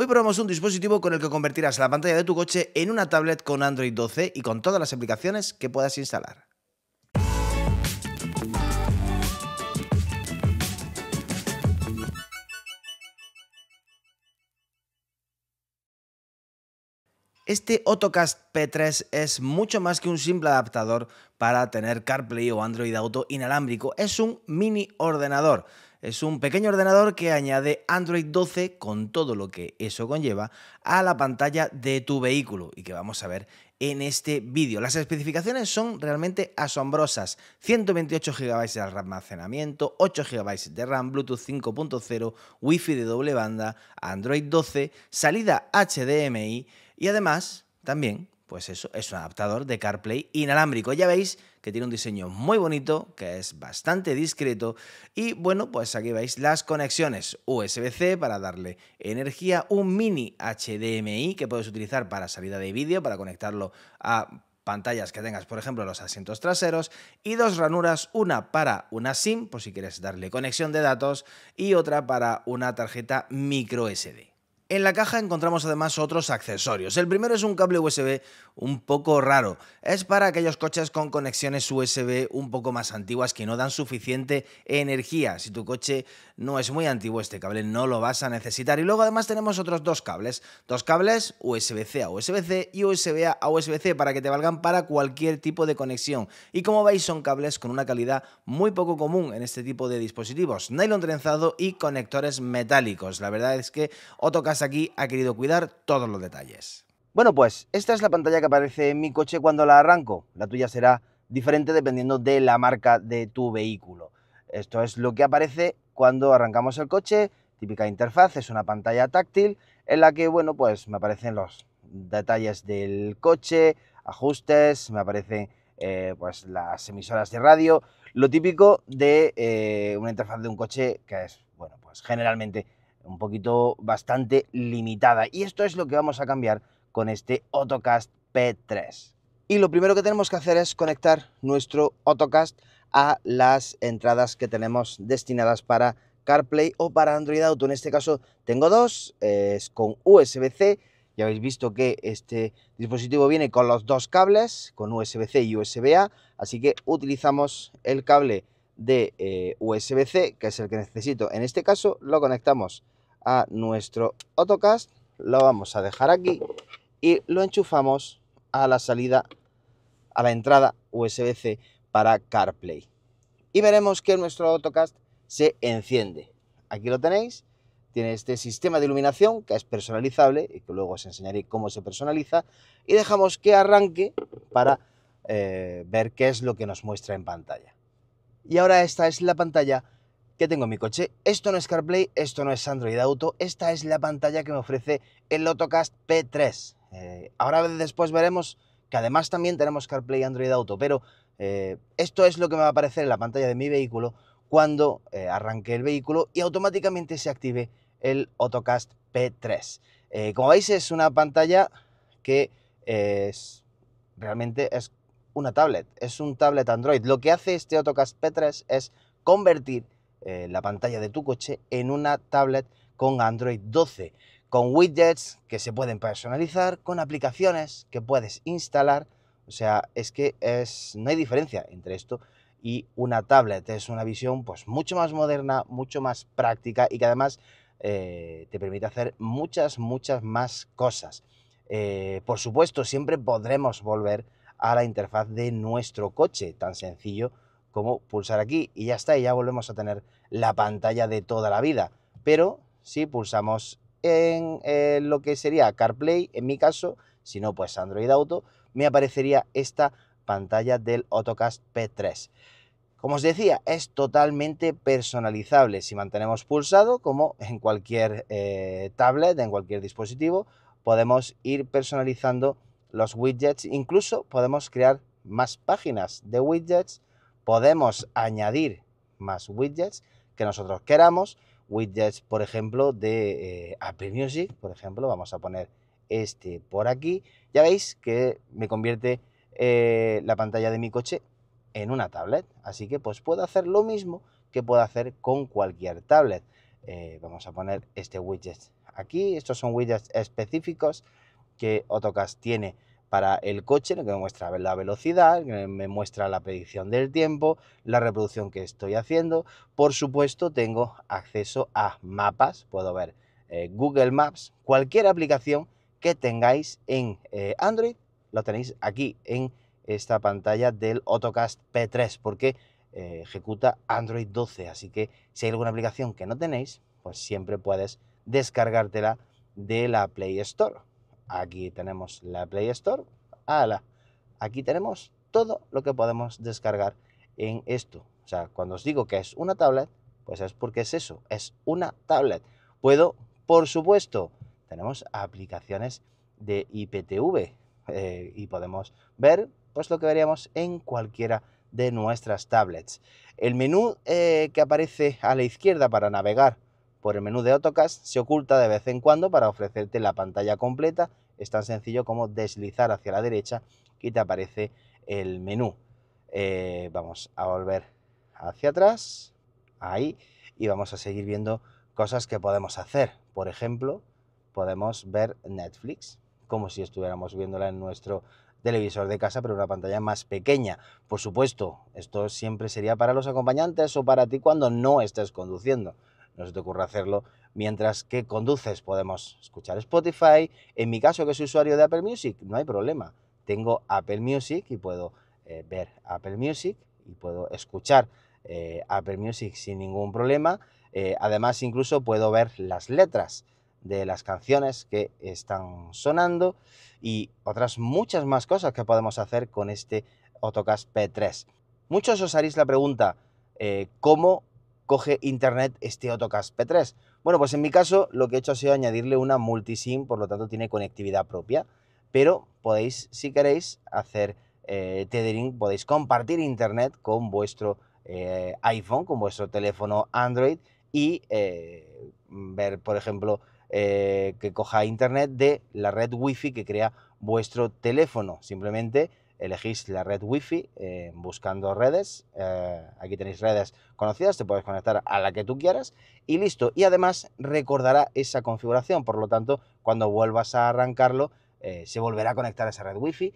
Hoy probamos un dispositivo con el que convertirás la pantalla de tu coche en una tablet con Android 12 y con todas las aplicaciones que puedas instalar. Este Autocast P3 es mucho más que un simple adaptador para tener CarPlay o Android Auto inalámbrico, es un mini ordenador es un pequeño ordenador que añade Android 12 con todo lo que eso conlleva a la pantalla de tu vehículo y que vamos a ver en este vídeo. Las especificaciones son realmente asombrosas. 128 GB de almacenamiento, 8 GB de RAM, Bluetooth 5.0, Wi-Fi de doble banda, Android 12, salida HDMI y además también pues eso, es un adaptador de CarPlay inalámbrico. Ya veis que tiene un diseño muy bonito, que es bastante discreto. Y bueno, pues aquí veis las conexiones USB-C para darle energía, un mini HDMI que puedes utilizar para salida de vídeo, para conectarlo a pantallas que tengas, por ejemplo, los asientos traseros, y dos ranuras, una para una SIM, por si quieres darle conexión de datos, y otra para una tarjeta micro SD. En la caja encontramos además otros accesorios. El primero es un cable USB un poco raro. Es para aquellos coches con conexiones USB un poco más antiguas que no dan suficiente energía. Si tu coche no es muy antiguo, este cable no lo vas a necesitar. Y luego además tenemos otros dos cables. Dos cables USB-C a USB-C y USB-A a USB-C para que te valgan para cualquier tipo de conexión. Y como veis son cables con una calidad muy poco común en este tipo de dispositivos. Nylon trenzado y conectores metálicos. La verdad es que Otocas aquí ha querido cuidar todos los detalles. Bueno, pues esta es la pantalla que aparece en mi coche cuando la arranco. La tuya será diferente dependiendo de la marca de tu vehículo. Esto es lo que aparece cuando arrancamos el coche. Típica interfaz, es una pantalla táctil en la que, bueno, pues me aparecen los detalles del coche, ajustes, me aparecen eh, pues las emisoras de radio, lo típico de eh, una interfaz de un coche que es, bueno, pues generalmente un poquito bastante limitada. Y esto es lo que vamos a cambiar con este AutoCast P3. Y lo primero que tenemos que hacer es conectar nuestro AutoCast a las entradas que tenemos destinadas para CarPlay o para Android Auto. En este caso tengo dos, es con USB-C. Ya habéis visto que este dispositivo viene con los dos cables, con USB-C y USB-A, así que utilizamos el cable de eh, USB-C, que es el que necesito en este caso, lo conectamos a nuestro AutoCast, lo vamos a dejar aquí y lo enchufamos a la salida, a la entrada USB-C para CarPlay. Y veremos que nuestro AutoCast se enciende. Aquí lo tenéis. Tiene este sistema de iluminación que es personalizable y que luego os enseñaré cómo se personaliza. Y dejamos que arranque para eh, ver qué es lo que nos muestra en pantalla. Y ahora esta es la pantalla que tengo en mi coche. Esto no es CarPlay, esto no es Android Auto, esta es la pantalla que me ofrece el AutoCast P3. Eh, ahora después veremos que además también tenemos CarPlay Android Auto, pero eh, esto es lo que me va a aparecer en la pantalla de mi vehículo cuando eh, arranque el vehículo y automáticamente se active el AutoCast P3. como veis es una pantalla que es, realmente es una tablet, es un tablet Android. Lo que hace este AutoCast P3 es convertir la pantalla de tu coche en una tablet con Android 12 con widgets que se pueden personalizar, con aplicaciones que puedes instalar. O sea, es que es, no hay diferencia entre esto y una tablet. Es una visión pues mucho más moderna, mucho más práctica y que además eh, te permite hacer muchas, muchas más cosas. Eh, por supuesto, siempre podremos volver a la interfaz de nuestro coche, tan sencillo como pulsar aquí y ya está, y ya volvemos a tener la pantalla de toda la vida. Pero si pulsamos en eh, lo que sería CarPlay, en mi caso, si no pues Android Auto, me aparecería esta pantalla del AutoCast P3. Como os decía, es totalmente personalizable si mantenemos pulsado, como en cualquier eh, tablet, en cualquier dispositivo, podemos ir personalizando los widgets, incluso podemos crear más páginas de widgets, podemos añadir más widgets que nosotros queramos, widgets, por ejemplo, de eh, Apple Music, por ejemplo, vamos a poner este por aquí. Ya veis que me convierte eh, la pantalla de mi coche en una tablet, así que pues puedo hacer lo mismo que puedo hacer con cualquier tablet. Eh, vamos a poner este widget aquí, estos son widgets específicos que Autocast tiene para el coche, lo que me muestra la velocidad, me muestra la predicción del tiempo, la reproducción que estoy haciendo. Por supuesto, tengo acceso a mapas, puedo ver eh, Google Maps, cualquier aplicación que tengáis en eh, Android, lo tenéis aquí en esta pantalla del AutoCast P3, porque eh, ejecuta Android 12, así que si hay alguna aplicación que no tenéis, pues siempre puedes descargártela de la Play Store. Aquí tenemos la Play Store. ¡Hala! Aquí tenemos todo lo que podemos descargar en esto. O sea, cuando os digo que es una tablet, pues es porque es eso, es una tablet. Puedo, por supuesto, tenemos aplicaciones de IPTV eh, y podemos ver pues lo que veríamos en cualquiera de nuestras tablets. El menú eh, que aparece a la izquierda para navegar por el menú de autocast se oculta de vez en cuando para ofrecerte la pantalla completa. Es tan sencillo como deslizar hacia la derecha y te aparece el menú. Eh, vamos a volver hacia atrás, ahí, y vamos a seguir viendo cosas que podemos hacer. Por ejemplo, podemos ver Netflix, como si estuviéramos viéndola en nuestro televisor de casa, pero una pantalla más pequeña. Por supuesto, esto siempre sería para los acompañantes o para ti cuando no estés conduciendo no se te ocurra hacerlo, mientras que conduces podemos escuchar Spotify, en mi caso que soy usuario de Apple Music, no hay problema, tengo Apple Music y puedo eh, ver Apple Music y puedo escuchar eh, Apple Music sin ningún problema, eh, además incluso puedo ver las letras de las canciones que están sonando y otras muchas más cosas que podemos hacer con este Autocast P3. Muchos os haréis la pregunta, ¿cómo coge internet este AutoCAS P3. Bueno, pues en mi caso lo que he hecho ha sido añadirle una multisim, por lo tanto tiene conectividad propia, pero podéis, si queréis, hacer eh, tethering, podéis compartir internet con vuestro eh, iPhone, con vuestro teléfono Android y eh, ver, por ejemplo, que coja internet de la red Wi-Fi que crea vuestro teléfono. Simplemente elegís la red Wi-Fi eh, buscando redes. Eh, aquí tenéis redes conocidas, te puedes conectar a la que tú quieras y listo. Y además recordará esa configuración, por lo tanto, cuando vuelvas a arrancarlo, eh, se volverá a conectar a esa red Wi-Fi.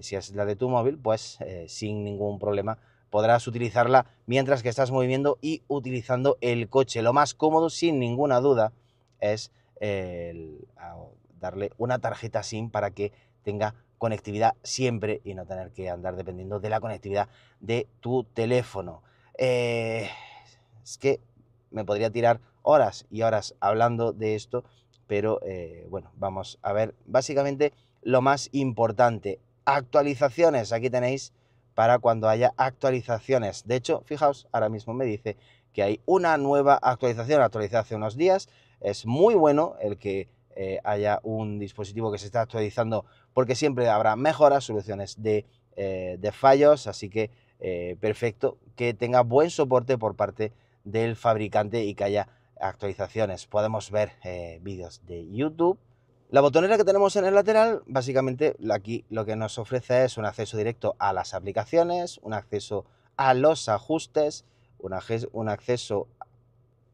si es la de tu móvil, pues sin ningún problema podrás utilizarla mientras que estás moviendo y utilizando el coche. Lo más cómodo, sin ninguna duda, es darle una tarjeta SIM para que tenga conectividad siempre y no tener que andar dependiendo de la conectividad de tu teléfono. Eh, es que me podría tirar horas y horas hablando de esto, pero eh, bueno, vamos a ver básicamente lo más importante. Actualizaciones, aquí tenéis para cuando haya actualizaciones. De hecho, fijaos, ahora mismo me dice que hay una nueva actualización, actualizada hace unos días. Es muy bueno el que eh, haya un dispositivo que se está actualizando porque siempre habrá mejoras, soluciones de, eh, fallos, así que eh, perfecto que tenga buen soporte por parte del fabricante y que haya actualizaciones. Podemos ver eh, vídeos de YouTube. La botonera que tenemos en el lateral, básicamente aquí lo que nos ofrece es un acceso directo a las aplicaciones, un acceso a los ajustes, un, acceso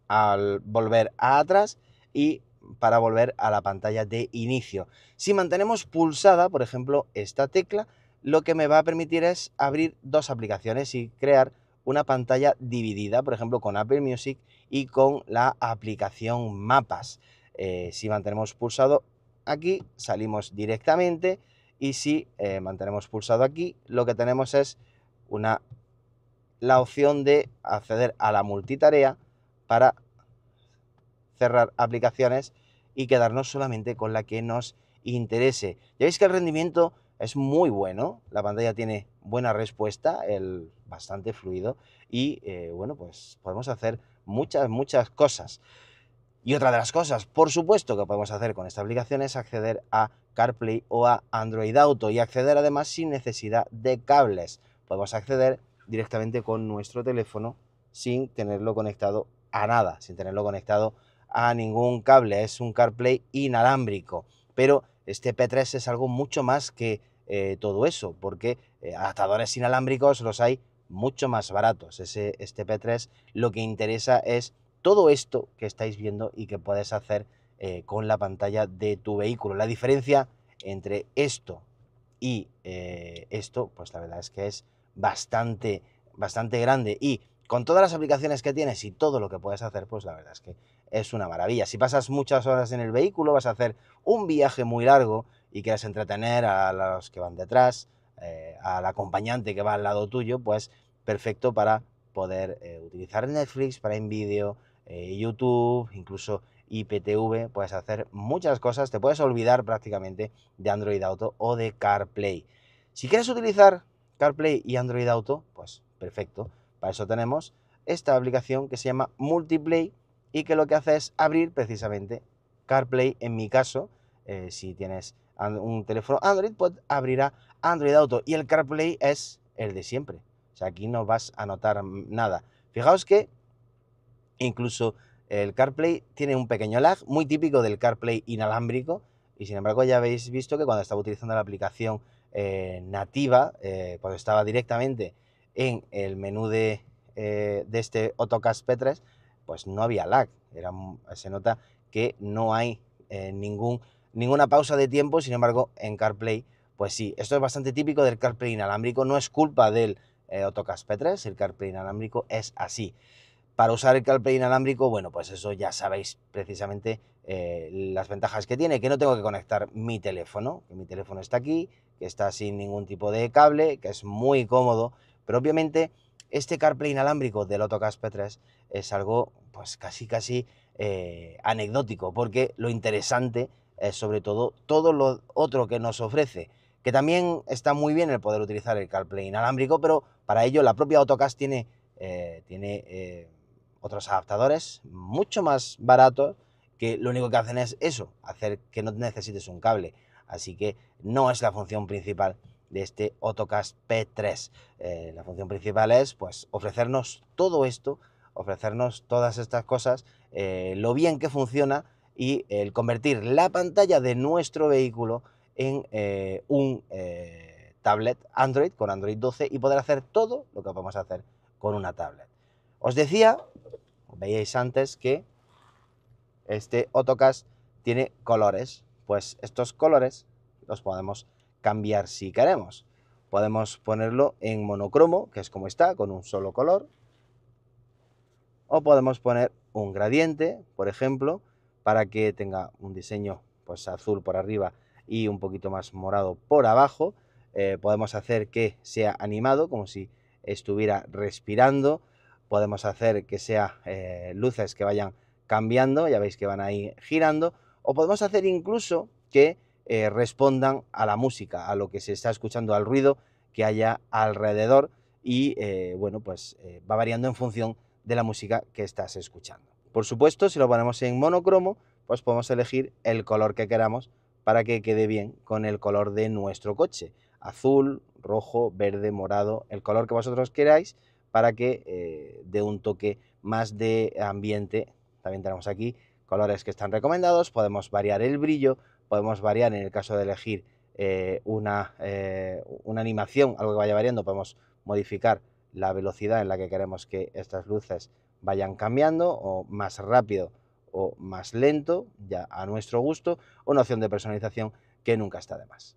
al volver atrás y para volver a la pantalla de inicio. Si mantenemos pulsada, por ejemplo, esta tecla, lo que me va a permitir es abrir dos aplicaciones y crear una pantalla dividida, por ejemplo, con Apple Music y con la aplicación Mapas. Eh, si mantenemos pulsado aquí, salimos directamente y si eh, mantenemos pulsado aquí, lo que tenemos es una, la opción de acceder a la multitarea para cerrar aplicaciones y quedarnos solamente con la que nos interese. Ya veis que el rendimiento es muy bueno, la pantalla tiene buena respuesta, el bastante fluido y eh, bueno, pues podemos hacer muchas, muchas cosas. Y otra de las cosas, por supuesto, que podemos hacer con esta aplicación es acceder a CarPlay o a Android Auto y acceder además sin necesidad de cables. Podemos acceder directamente con nuestro teléfono sin tenerlo conectado a nada, sin tenerlo conectado a ningún cable, es un CarPlay inalámbrico. Pero este P3 es algo mucho más que eh, todo eso, porque eh, adaptadores inalámbricos los hay mucho más baratos. Ese, este P3 lo que interesa es todo esto que estáis viendo y que puedes hacer eh, con la pantalla de tu vehículo. La diferencia entre esto y esto, pues la verdad es que es bastante, bastante grande. Y con todas las aplicaciones que tienes y todo lo que puedes hacer, pues la verdad es que es una maravilla. Si pasas muchas horas en el vehículo, vas a hacer un viaje muy largo y quieres entretener a los que van detrás, eh, al acompañante que va al lado tuyo, pues perfecto para poder eh, utilizar Netflix, para Video, eh, YouTube, incluso IPTV, puedes hacer muchas cosas, te puedes olvidar prácticamente de Android Auto o de CarPlay. Si quieres utilizar CarPlay y Android Auto, pues perfecto para eso tenemos esta aplicación que se llama Multiplay y que lo que hace es abrir precisamente CarPlay. En mi caso, eh, si tienes un teléfono Android, pues abrirá Android Auto y el CarPlay es el de siempre. O sea, aquí no vas a notar nada. Fijaos que incluso el CarPlay tiene un pequeño lag, muy típico del CarPlay inalámbrico, y sin embargo ya habéis visto que cuando estaba utilizando la aplicación eh, nativa, cuando eh, pues estaba directamente en el menú de, eh, este AutoCast P3, pues no había lag. se nota que no hay eh, ninguna pausa de tiempo, sin embargo, en CarPlay, pues sí, esto es bastante típico del CarPlay inalámbrico, no es culpa del eh, AutoCast P3, el CarPlay inalámbrico es así. Para usar el CarPlay inalámbrico, bueno, pues eso ya sabéis precisamente las ventajas que tiene, que no tengo que conectar mi teléfono, que mi teléfono está aquí, que está sin ningún tipo de cable, que es muy cómodo, pero obviamente este CarPlay inalámbrico del AutoCast P3 es algo pues casi casi eh, anecdótico, porque lo interesante es sobre todo todo lo otro que nos ofrece, que también está muy bien el poder utilizar el CarPlay inalámbrico, pero para ello la propia AutoCast tiene, eh, tiene eh, otros adaptadores mucho más baratos que lo único que hacen es eso, hacer que no necesites un cable. Así que no es la función principal de este Autocast P3. Eh, la función principal es pues, ofrecernos todo esto, ofrecernos todas estas cosas, eh, lo bien que funciona y el convertir la pantalla de nuestro vehículo en eh, un tablet Android con Android 12 y poder hacer todo lo que podemos hacer con una tablet. Os decía, veíais antes que este Autocast tiene colores, pues estos colores los podemos cambiar si queremos. Podemos ponerlo en monocromo, que es como está, con un solo color. O podemos poner un gradiente, por ejemplo, para que tenga un diseño pues, azul por arriba y un poquito más morado por abajo. Eh, podemos hacer que sea animado, como si estuviera respirando. Podemos hacer que sea eh, luces que vayan cambiando, ya veis que van ahí girando. O podemos hacer incluso que eh, respondan a la música, a lo que se está escuchando, al ruido que haya alrededor y eh, bueno, pues eh, va variando en función de la música que estás escuchando. Por supuesto, si lo ponemos en monocromo, pues podemos elegir el color que queramos para que quede bien con el color de nuestro coche. Azul, rojo, verde, morado, el color que vosotros queráis para que dé un toque más de ambiente. También tenemos aquí colores que están recomendados, podemos variar el brillo, podemos variar en el caso de elegir eh, una, eh, una animación, algo que vaya variando, podemos modificar la velocidad en la que queremos que estas luces vayan cambiando o más rápido o más lento, ya a nuestro gusto, una opción de personalización que nunca está de más.